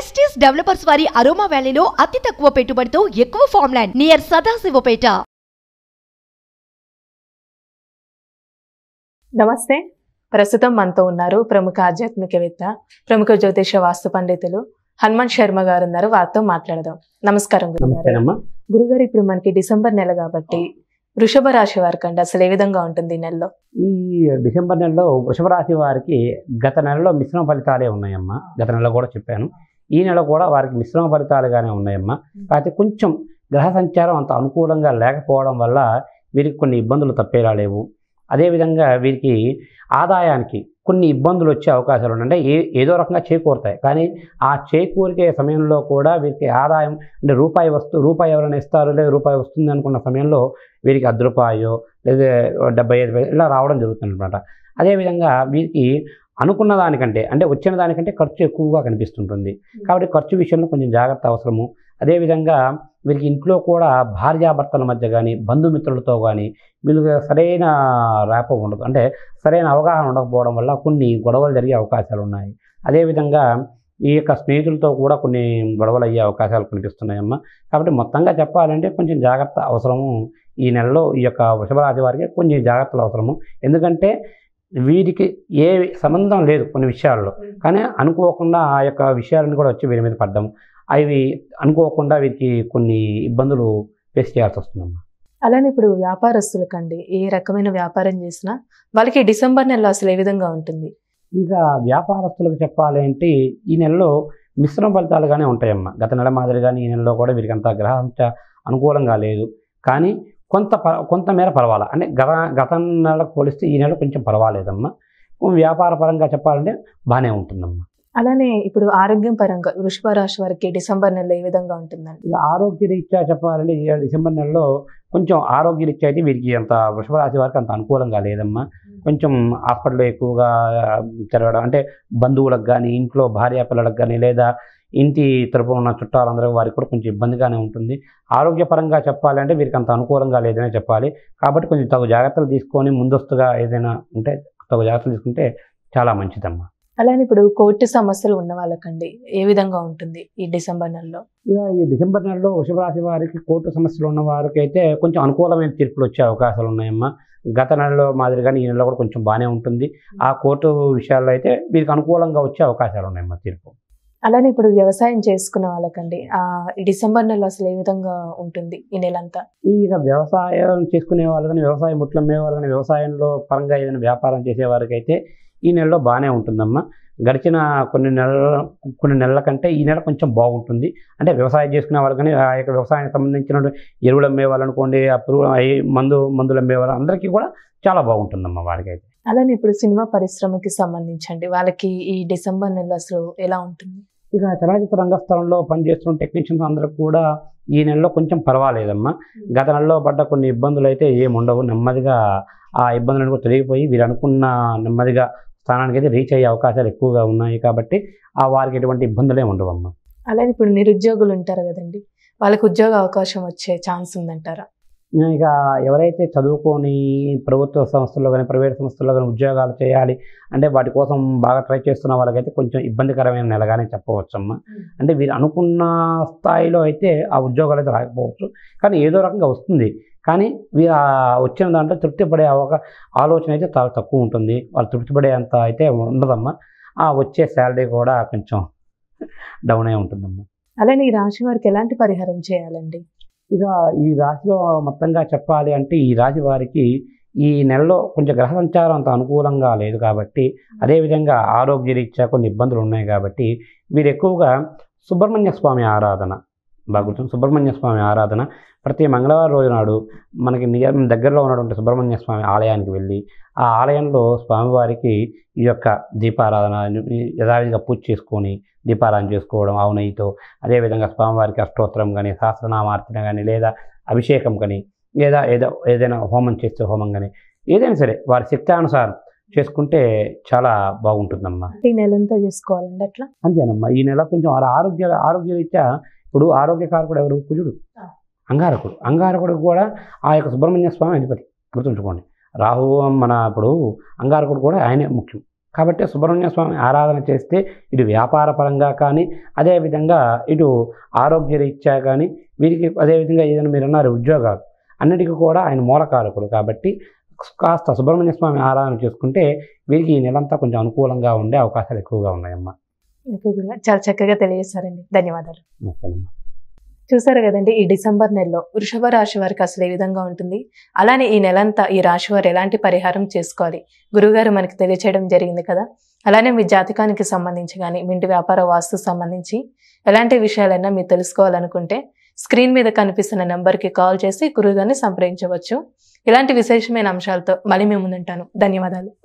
ప్రెస్టీస్ developers వారి aroma వ్యాలీలో అతి తక్కువ పెట్టుబడితో ఎక్కువ ఫార్మ్లాండ్ నియర్ సదాశివపేట నమస్తే ప్రస్తుతం మనతో ఉన్నారు ప్రముఖ ఆధ్యాత్మికవేత్త ప్రముఖ జ్యోతిష వాస్తు పండితులు హనుమాన్ శర్మ గారు ఉన్నారు వారితో మాట్లాడదాం నమస్కారం గురుగారు ఇప్పుడు మనకి డిసెంబర్ నెల కాబట్టి వృషభ రాశి వారికి అండి అసలు ఏ విధంగా ఉంటుంది ఈ నెలలో ఈ డిసెంబర్ నెలలో వృషభ రాశి వారికి గత నెలలో మిశ్రమ ఫలితాలే ఉన్నాయమ్మా గత నెలలో కూడా చెప్పాను ఈ నెల కూడా వారికి మిశ్రమ ఫలితాలుగానే ఉన్నాయమ్మా కాకపోతే కొంచెం గ్రహ సంచారం అంత అనుకూలంగా లేకపోవడం వల్ల వీరికి కొన్ని ఇబ్బందులు తప్పేలా లేవు అదేవిధంగా వీరికి ఆదాయానికి కొన్ని ఇబ్బందులు వచ్చే అవకాశాలు ఉన్నాయి ఏ ఏదో రకంగా చేకూరుతాయి కానీ ఆ చేకూరికే సమయంలో కూడా వీరికి ఆదాయం అంటే రూపాయి వస్తు రూపాయి ఎవరైనా ఇస్తారు లేదా రూపాయి వస్తుంది అనుకున్న సమయంలో వీరికి అర్ధ రూపాయో లేదా డెబ్బై ఐదు ఇలా రావడం జరుగుతుంది అనమాట అదేవిధంగా వీరికి అనుకున్న దానికంటే అంటే వచ్చిన దానికంటే ఖర్చు ఎక్కువగా కనిపిస్తుంటుంది కాబట్టి ఖర్చు విషయంలో కొంచెం జాగ్రత్త అవసరము అదేవిధంగా వీరికి ఇంట్లో కూడా భార్యాభర్తల మధ్య కానీ బంధుమిత్రులతో కానీ వీళ్ళకి సరైన ర్యాప ఉండదు అంటే సరైన అవగాహన ఉండకపోవడం వల్ల కొన్ని గొడవలు జరిగే అవకాశాలు ఉన్నాయి అదేవిధంగా ఈ యొక్క స్నేహితులతో కూడా కొన్ని గొడవలు అయ్యే అవకాశాలు కనిపిస్తున్నాయమ్మా కాబట్టి మొత్తంగా చెప్పాలంటే కొంచెం జాగ్రత్త అవసరము ఈ నెలలో ఈ యొక్క వృషభ వారికి కొంచెం జాగ్రత్తలు అవసరము ఎందుకంటే వీరికి ఏ సంబంధం లేదు కొన్ని విషయాల్లో కానీ అనుకోకుండా ఆ యొక్క విషయాలను కూడా వచ్చి వీరి మీద పడ్డం అవి అనుకోకుండా వీరికి కొన్ని ఇబ్బందులు ఫేస్ చేయాల్సి వస్తుందమ్మా అలానే ఇప్పుడు అండి ఏ రకమైన వ్యాపారం చేసినా వాళ్ళకి డిసెంబర్ నెలలో అసలు ఏ విధంగా ఉంటుంది ఇక వ్యాపారస్తులకు చెప్పాలి అంటే ఈ నెలలో మిశ్రమ ఫలితాలుగానే ఉంటాయమ్మా గత నెల మాదిరిగానే ఈ నెలలో కూడా వీరికి అంత గ్రహంత అనుకూలంగా లేదు కానీ కొంత కొంతమేర పర్వాలా అంటే గత గత నెలకు పోలిస్తే ఈ నెల కొంచెం పర్వాలేదమ్మా వ్యాపార పరంగా చెప్పాలంటే బాగానే ఉంటుందమ్మా అలానే ఇప్పుడు ఆరోగ్యం పరంగా వృషభ రాశి వారికి డిసెంబర్ నెలలో ఏ విధంగా ఉంటుందండి ఇలా ఆరోగ్య రీత్యా చెప్పాలంటే డిసెంబర్ నెలలో కొంచెం ఆరోగ్య రీత్యా అయితే వీరికి అంత వృషభ రాశి వారికి అంత అనుకూలంగా లేదమ్మా కొంచెం హాస్పిటల్లో ఎక్కువగా తిరగడం అంటే బంధువులకు కానీ ఇంట్లో భార్యా పిల్లలకు కానీ లేదా ఇంటి తరపున ఉన్న చుట్టాలందరూ వారికి కూడా కొంచెం ఇబ్బందిగానే ఉంటుంది ఆరోగ్యపరంగా చెప్పాలంటే వీరికి అంత అనుకూలంగా లేదనే చెప్పాలి కాబట్టి కొంచెం తగు జాగ్రత్తలు తీసుకొని ముందస్తుగా ఏదైనా ఉంటే తగు జాగ్రత్తలు తీసుకుంటే చాలా మంచిదమ్మా అలానే ఇప్పుడు కోర్టు సమస్యలు ఉన్న వాళ్ళకండి ఏ విధంగా ఉంటుంది ఈ డిసెంబర్ నెలలో ఈ డిసెంబర్ నెలలో వృషభరాశి వారికి కోర్టు సమస్యలు ఉన్న వారికి అయితే కొంచెం అనుకూలమైన తీర్పులు వచ్చే అవకాశాలు ఉన్నాయమ్మా గత నెలలో మాదిరిగానే ఈ నెలలో కూడా కొంచెం బాగానే ఉంటుంది ఆ కోర్టు విషయాల్లో అయితే వీరికి అనుకూలంగా వచ్చే అవకాశాలు ఉన్నాయమ్మా తీర్పు అలానే ఇప్పుడు వ్యవసాయం చేసుకున్న వాళ్ళకండి ఆ డిసెంబర్ నెల అసలు ఏ విధంగా ఉంటుంది ఈ నెలంతా ఇక వ్యవసాయం చేసుకునే వాళ్ళు కానీ వ్యవసాయం ముట్లు వాళ్ళు కానీ వ్యవసాయంలో పరంగా ఏదైనా వ్యాపారం చేసేవారికైతే అయితే ఈ నెలలో బాగానే ఉంటుందమ్మా గడిచిన కొన్ని నెలల కొన్ని నెలల కంటే ఈ నెల కొంచెం బాగుంటుంది అంటే వ్యవసాయం చేసుకునే వాళ్ళు కానీ ఆ యొక్క వ్యవసాయానికి సంబంధించిన ఎరువులు అమ్మేవాళ్ళు అనుకోండి ఆ పురుగు మందు మందులు అమ్మేవాళ్ళు అందరికీ కూడా చాలా బాగుంటుందమ్మా వారికైతే అలానే ఇప్పుడు సినిమా పరిశ్రమకి సంబంధించండి వాళ్ళకి ఈ డిసెంబర్ నెల అసలు ఎలా ఉంటుంది ఇక చలనచిత్ర రంగస్థలంలో పనిచేస్తున్న టెక్నీషియన్స్ అందరూ కూడా ఈ నెలలో కొంచెం పర్వాలేదమ్మా hmm. గత నెలలో పడ్డ కొన్ని ఇబ్బందులు అయితే ఏముండవు నెమ్మదిగా ఆ ఇబ్బందులను కూడా తొలగిపోయి వీరు అనుకున్న నెమ్మదిగా స్థానానికి అయితే రీచ్ అయ్యే అవకాశాలు ఎక్కువగా ఉన్నాయి కాబట్టి ఆ వారికి ఎటువంటి ఇబ్బందులే ఉండవమ్మా అలానే ఇప్పుడు నిరుద్యోగులు ఉంటారు కదండి వాళ్ళకి ఉద్యోగ అవకాశం వచ్చే ఛాన్స్ ఉందంటారా ఇక ఎవరైతే చదువుకొని ప్రభుత్వ సంస్థల్లో కానీ ప్రైవేట్ సంస్థల్లో కానీ ఉద్యోగాలు చేయాలి అంటే వాటి కోసం బాగా ట్రై చేస్తున్న వాళ్ళకైతే కొంచెం ఇబ్బందికరమైన నెలగానే చెప్పవచ్చమ్మా అంటే వీరు అనుకున్న స్థాయిలో అయితే ఆ ఉద్యోగాలు అయితే రాకపోవచ్చు కానీ ఏదో రకంగా వస్తుంది కానీ వీరు వచ్చిన దాంట్లో తృప్తిపడే ఒక ఆలోచన అయితే చాలా తక్కువ ఉంటుంది వాళ్ళు తృప్తిపడేంత అంత అయితే ఉండదమ్మా ఆ వచ్చే శాలరీ కూడా కొంచెం డౌనే ఉంటుందమ్మా అలానే ఈ రాశి వారికి ఎలాంటి పరిహారం చేయాలండి ఇక ఈ రాశిలో మొత్తంగా చెప్పాలి అంటే ఈ రాశి వారికి ఈ నెలలో కొంచెం గ్రహ సంచారం అంత అనుకూలంగా లేదు కాబట్టి అదేవిధంగా ఆరోగ్య రీత్యా కొన్ని ఇబ్బందులు ఉన్నాయి కాబట్టి వీరు ఎక్కువగా సుబ్రహ్మణ్య స్వామి ఆరాధన బాగుంటుంది సుబ్రహ్మణ్య స్వామి ఆరాధన ప్రతి మంగళవారం రోజు నాడు మనకి నియర్ దగ్గరలో ఉన్నటువంటి సుబ్రహ్మణ్య స్వామి ఆలయానికి వెళ్ళి ఆ ఆలయంలో స్వామివారికి ఈ యొక్క దీపారాధన యథావిధిగా పూజ చేసుకొని దీపారాధన చేసుకోవడం అవునయితో అదేవిధంగా స్వామివారికి అష్టోత్తరం కానీ సహస్రనామార్చన కానీ లేదా అభిషేకం కానీ లేదా ఏదో ఏదైనా హోమం చేస్తే హోమం కానీ ఏదైనా సరే వారి శక్తానుసారం చేసుకుంటే చాలా బాగుంటుందమ్మా ఈ నెలంతా చేసుకోవాలండి అట్లా అంతేనమ్మా ఈ నెల కొంచెం ఆరోగ్య ఆరోగ్యరీత్యా ఇప్పుడు ఆరోగ్యకారకుడు ఎవరు కుజుడు అంగారకుడు అంగారకుడు కూడా ఆ యొక్క సుబ్రహ్మణ్య స్వామి అధిపతి గుర్తుంచుకోండి రాహు మన ఇప్పుడు అంగారకుడు కూడా ఆయనే ముఖ్యం కాబట్టి సుబ్రహ్మణ్య స్వామి ఆరాధన చేస్తే ఇటు వ్యాపార పరంగా కానీ అదేవిధంగా ఇటు ఆరోగ్య రీత్యా కానీ వీరికి అదేవిధంగా ఏదైనా మీరు అన్నారు ఉద్యోగాలు అన్నిటికీ కూడా ఆయన మూలకారకుడు కాబట్టి కాస్త సుబ్రహ్మణ్య స్వామి ఆరాధన చేసుకుంటే వీరికి ఈ నెలంతా కొంచెం అనుకూలంగా ఉండే అవకాశాలు ఎక్కువగా ఉన్నాయమ్మా చాలా చక్కగా తెలియజేశారండి ధన్యవాదాలు చూసారు కదండి ఈ డిసెంబర్ నెలలో వృషభ రాశి వారికి అసలు ఏ విధంగా ఉంటుంది అలానే ఈ నెలంతా ఈ రాశి వారు ఎలాంటి పరిహారం చేసుకోవాలి గురుగారు మనకి తెలియచేయడం జరిగింది కదా అలానే మీ జాతకానికి సంబంధించి కానీ మీ ఇంటి వ్యాపార వాస్తు సంబంధించి ఎలాంటి విషయాలైనా మీరు తెలుసుకోవాలనుకుంటే స్క్రీన్ మీద కనిపిస్తున్న నెంబర్కి కాల్ చేసి గురుగారిని సంప్రదించవచ్చు ఇలాంటి విశేషమైన అంశాలతో మళ్ళీ మేము ముందుంటాను ధన్యవాదాలు